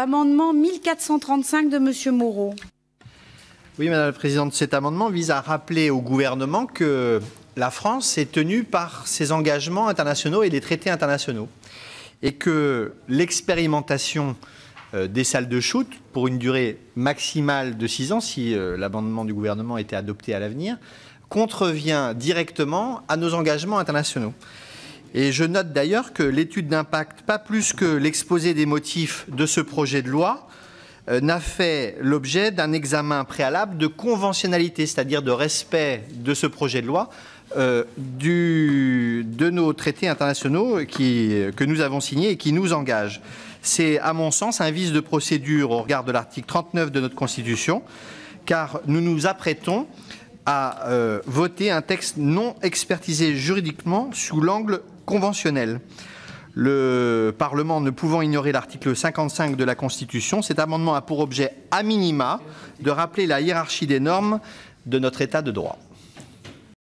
Amendement 1435 de Monsieur Moreau. Oui, Madame la Présidente, cet amendement vise à rappeler au gouvernement que la France est tenue par ses engagements internationaux et les traités internationaux. Et que l'expérimentation euh, des salles de shoot, pour une durée maximale de six ans, si euh, l'amendement du gouvernement était adopté à l'avenir, contrevient directement à nos engagements internationaux. Et je note d'ailleurs que l'étude d'impact, pas plus que l'exposé des motifs de ce projet de loi, euh, n'a fait l'objet d'un examen préalable de conventionnalité, c'est-à-dire de respect de ce projet de loi euh, du, de nos traités internationaux que nous avons signés et qui nous engagent. C'est, à mon sens, un vice de procédure au regard de l'article 39 de notre Constitution, car nous nous apprêtons à voté euh, voter un texte non expertisé juridiquement sous l'angle conventionnel. Le Parlement ne pouvant ignorer l'article 55 de la Constitution, cet amendement a pour objet, à minima, de rappeler la hiérarchie des normes de notre État de droit.